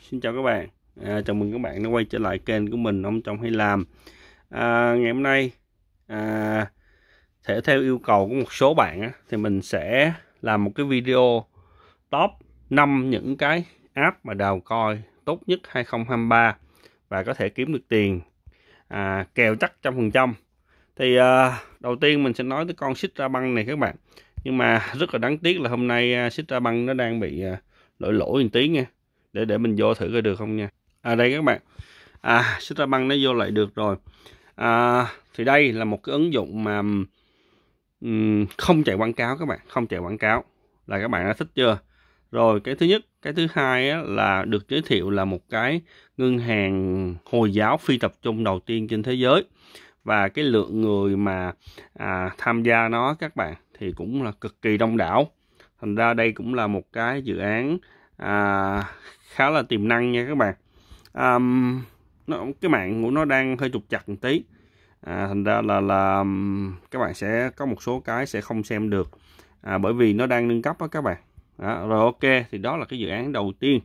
xin chào các bạn à, chào mừng các bạn đã quay trở lại kênh của mình ông chồng hay làm à, ngày hôm nay à, thể theo yêu cầu của một số bạn thì mình sẽ làm một cái video top 5 những cái app mà đào coi tốt nhất 2023 và có thể kiếm được tiền à, kèo chắc trăm phần trăm thì à, đầu tiên mình sẽ nói tới con xích ra băng này các bạn nhưng mà rất là đáng tiếc là hôm nay à, xích ra băng nó đang bị à, lỗi lỗi một tí nha để để mình vô thử coi được không nha à đây các bạn à xích ra băng nó vô lại được rồi à, thì đây là một cái ứng dụng mà um, không chạy quảng cáo các bạn không chạy quảng cáo là các bạn đã thích chưa rồi cái thứ nhất cái thứ hai á, là được giới thiệu là một cái ngân hàng hồi giáo phi tập trung đầu tiên trên thế giới và cái lượng người mà à, tham gia nó các bạn thì cũng là cực kỳ đông đảo thành ra đây cũng là một cái dự án à, khá là tiềm năng nha các bạn à, nó, cái mạng của nó đang hơi trục chặt một tí à, thành ra là là các bạn sẽ có một số cái sẽ không xem được à, bởi vì nó đang nâng cấp đó các bạn đó, rồi ok thì đó là cái dự án đầu tiên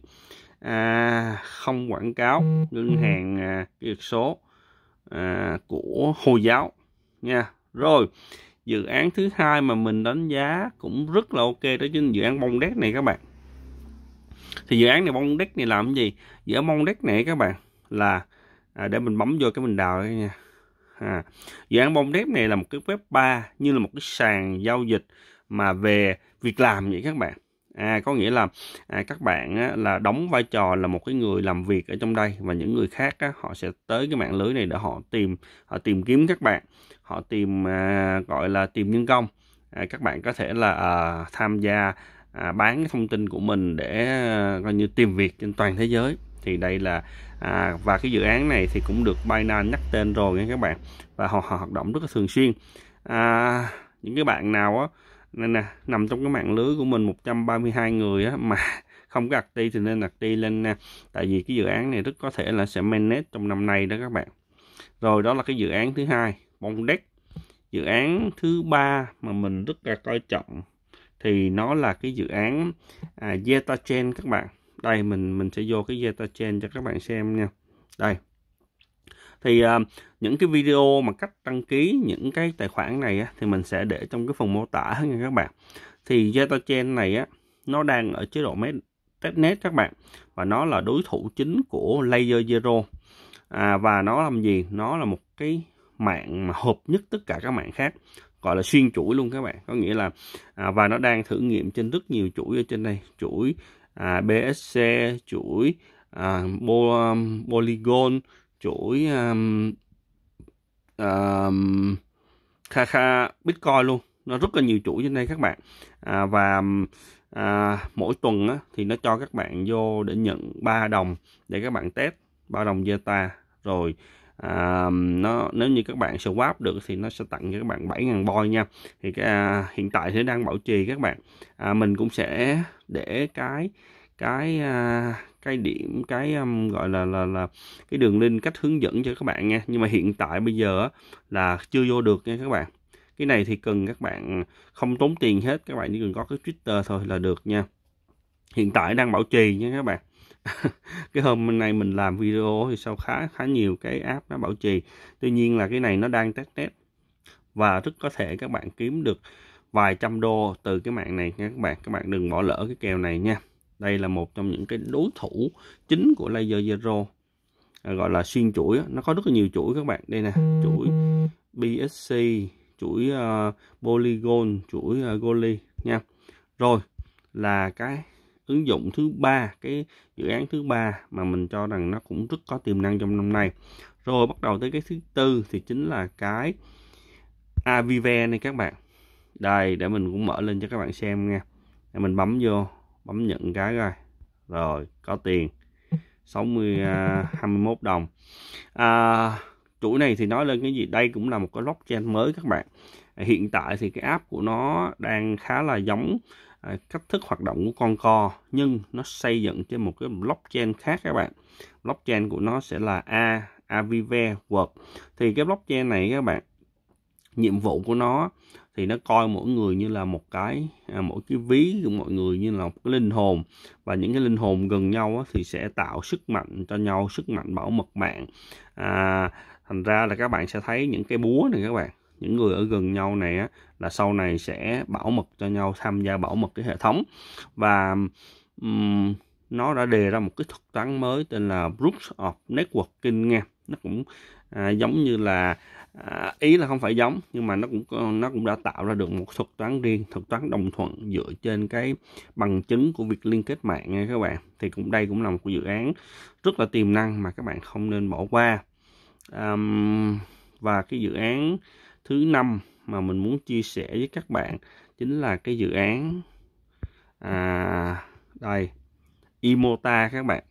à, không quảng cáo ngân ừ. hàng à, kỹ thuật số à, của hồi giáo nha rồi dự án thứ hai mà mình đánh giá cũng rất là ok đó chính là dự án bông đét này các bạn thì dự án này mong đích này làm cái gì dự án mong đích này các bạn là à, để mình bấm vô cái mình đào nha à, dự án bông đếp này là một cái web 3 như là một cái sàn giao dịch mà về việc làm vậy các bạn à, có nghĩa là à, các bạn á, là đóng vai trò là một cái người làm việc ở trong đây và những người khác á, họ sẽ tới cái mạng lưới này để họ tìm họ tìm kiếm các bạn họ tìm à, gọi là tìm nhân công à, các bạn có thể là à, tham gia à, bán thông tin của mình để à, coi như tìm việc trên toàn thế giới thì đây là à, và cái dự án này thì cũng được Binance nhắc tên rồi nha các bạn và họ, họ hoạt động rất là thường xuyên à, những cái bạn nào á nên nè nằm trong cái mạng lưới của mình 132 người á mà không có ti thì nên đặt ti lên nè tại vì cái dự án này rất có thể là sẽ manage trong năm nay đó các bạn rồi đó là cái dự án thứ hai Bondex dự án thứ ba mà mình rất là coi trọng thì nó là cái dự án à, Zeta Chain các bạn đây mình mình sẽ vô cái Zeta Chain cho các bạn xem nha đây thì à, những cái video mà cách đăng ký những cái tài khoản này á, thì mình sẽ để trong cái phần mô tả nha các bạn thì Zeta Chain này á nó đang ở chế độ testnet các bạn và nó là đối thủ chính của Layer Zero à, và nó làm gì nó là một cái mạng mà hợp nhất tất cả các mạng khác gọi là xuyên chuỗi luôn các bạn có nghĩa là à, và nó đang thử nghiệm trên rất nhiều chuỗi ở trên đây chuỗi à, BSC chuỗi à, Bo, um, Polygon chuỗi um, um, Kha Bitcoin luôn nó rất là nhiều chuỗi trên đây các bạn à, và um, à, mỗi tuần á, thì nó cho các bạn vô để nhận 3 đồng để các bạn test 3 đồng Zeta rồi à, nó nếu như các bạn swap được thì nó sẽ tặng cho các bạn 7.000 boy nha thì cái, à, hiện tại thì đang bảo trì các bạn à, mình cũng sẽ để cái cái à, cái điểm cái um, gọi là là là cái đường link cách hướng dẫn cho các bạn nha nhưng mà hiện tại bây giờ là chưa vô được nha các bạn cái này thì cần các bạn không tốn tiền hết các bạn chỉ cần có cái twitter thôi là được nha hiện tại đang bảo trì nha các bạn cái hôm bên này mình làm video thì sau khá khá nhiều cái app nó bảo trì tuy nhiên là cái này nó đang test test và rất có thể các bạn kiếm được vài trăm đô từ cái mạng này nha các bạn các bạn đừng bỏ lỡ cái kèo này nha đây là một trong những cái đối thủ chính của laser zero à, gọi là xuyên chuỗi nó có rất là nhiều chuỗi các bạn đây nè chuỗi BSC chuỗi uh, Polygon chuỗi uh, ờ, Golly nha rồi là cái ứng dụng thứ ba cái dự án thứ ba mà mình cho rằng nó cũng rất có tiềm năng trong năm nay rồi bắt đầu tới cái thứ tư thì chính là cái Avive này các bạn đây để mình cũng mở lên cho các bạn xem nha để mình bấm vô bấm nhận cái rồi rồi có tiền 60 uh, 21 đồng à, chuỗi này thì nói lên cái gì đây cũng là một cái blockchain mới các bạn hiện tại thì cái app của nó đang khá là giống À, cách thức hoạt động của con co nhưng nó xây dựng trên một cái blockchain khác các bạn blockchain của nó sẽ là a avive work thì cái blockchain này các bạn nhiệm vụ của nó thì nó coi mỗi người như là một cái à, mỗi cái ví của mọi người như là một cái linh hồn và những cái linh hồn gần nhau thì sẽ tạo sức mạnh cho nhau sức mạnh bảo mật mạng à, thành ra là các bạn sẽ thấy những cái búa này các bạn những người ở gần nhau này á, là sau này sẽ bảo mật cho nhau tham gia bảo mật cái hệ thống và um, nó đã đề ra một cái thuật toán mới tên là Brooks of Networking nha nó cũng à, giống như là à, ý là không phải giống nhưng mà nó cũng nó cũng đã tạo ra được một thuật toán riêng thuật toán đồng thuận dựa trên cái bằng chứng của việc liên kết mạng nha các bạn thì cũng đây cũng là một dự án rất là tiềm năng mà các bạn không nên bỏ qua um, và cái dự án thứ năm mà mình muốn chia sẻ với các bạn chính là cái dự án à, đây Imota các bạn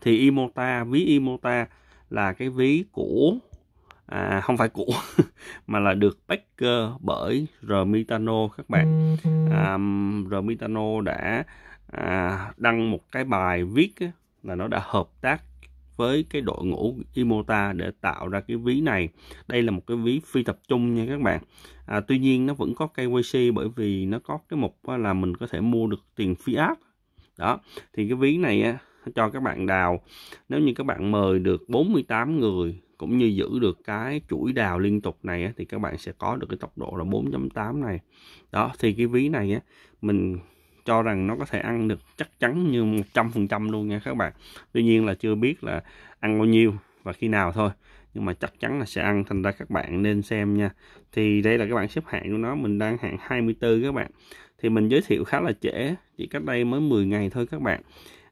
thì Imota ví Imota là cái ví của à, không phải của mà là được backer bởi Remitano các bạn à, Remitano đã à, đăng một cái bài viết là nó đã hợp tác với cái đội ngũ Imota để tạo ra cái ví này. Đây là một cái ví phi tập trung nha các bạn. À, tuy nhiên nó vẫn có KYC bởi vì nó có cái mục là mình có thể mua được tiền fiat. Đó, thì cái ví này cho các bạn đào. Nếu như các bạn mời được 48 người cũng như giữ được cái chuỗi đào liên tục này á, thì các bạn sẽ có được cái tốc độ là 4.8 này. Đó thì cái ví này á mình cho rằng nó có thể ăn được chắc chắn như 100% luôn nha các bạn Tuy nhiên là chưa biết là ăn bao nhiêu và khi nào thôi nhưng mà chắc chắn là sẽ ăn thành ra các bạn nên xem nha thì đây là các bạn xếp hạng của nó mình đang hạng 24 các bạn thì mình giới thiệu khá là trễ chỉ cách đây mới 10 ngày thôi các bạn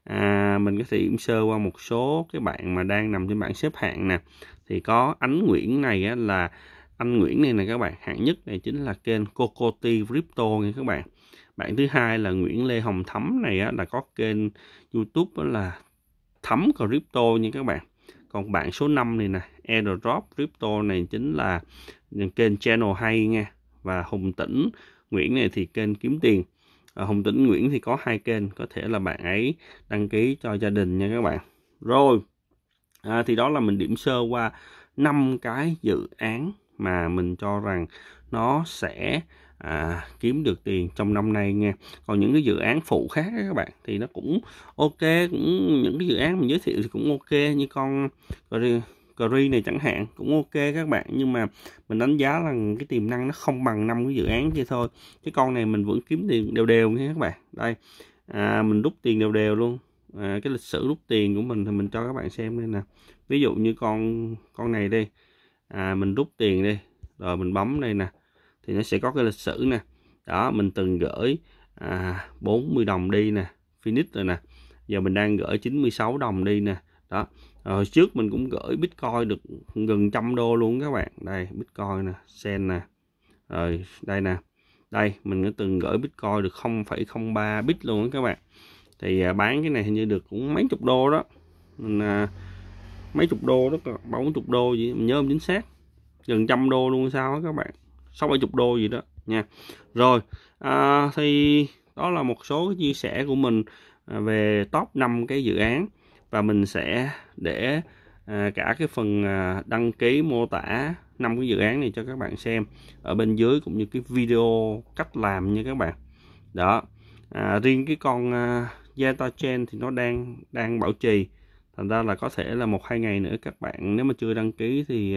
à, mình có thể điểm sơ qua một số cái bạn mà đang nằm trên bảng xếp hạng nè thì có ánh Nguyễn này á, là anh Nguyễn này nè các bạn hạng nhất này chính là kênh Cocoti Crypto nha các bạn bạn thứ hai là Nguyễn Lê Hồng Thấm này á, là có kênh YouTube là Thấm Crypto nha các bạn còn bạn số 5 này nè Airdrop Crypto này chính là kênh channel hay nha và Hùng Tĩnh Nguyễn này thì kênh kiếm tiền à, Hùng Tĩnh Nguyễn thì có hai kênh có thể là bạn ấy đăng ký cho gia đình nha các bạn rồi à, thì đó là mình điểm sơ qua năm cái dự án mà mình cho rằng nó sẽ à, kiếm được tiền trong năm nay nha còn những cái dự án phụ khác các bạn thì nó cũng ok cũng những cái dự án mình giới thiệu thì cũng ok như con Curry này chẳng hạn cũng ok các bạn nhưng mà mình đánh giá là cái tiềm năng nó không bằng năm cái dự án kia thôi cái con này mình vẫn kiếm tiền đều đều nha các bạn đây à, mình rút tiền đều đều luôn à, cái lịch sử rút tiền của mình thì mình cho các bạn xem đây nè ví dụ như con con này đi à, mình rút tiền đi rồi mình bấm đây nè thì nó sẽ có cái lịch sử nè đó mình từng gửi à, 40 đồng đi nè Phoenix rồi nè giờ mình đang gửi 96 đồng đi nè đó hồi trước mình cũng gửi Bitcoin được gần trăm đô luôn các bạn đây Bitcoin nè sen nè rồi đây nè đây mình đã từng gửi Bitcoin được 0,03 bit luôn đó các bạn thì à, bán cái này hình như được cũng mấy chục đô đó mình à, mấy chục đô đó bốn chục đô gì mình nhớ không chính xác gần trăm đô luôn sao đó các bạn sáu bảy chục đô gì đó nha rồi à, thì đó là một số chia sẻ của mình à, về top 5 cái dự án và mình sẽ để à, cả cái phần à, đăng ký mô tả năm cái dự án này cho các bạn xem ở bên dưới cũng như cái video cách làm nha các bạn đó à, riêng cái con Zeta Chain thì nó đang đang bảo trì thành ra là có thể là một hai ngày nữa các bạn nếu mà chưa đăng ký thì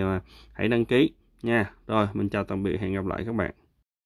hãy đăng ký nha rồi mình chào tạm biệt hẹn gặp lại các bạn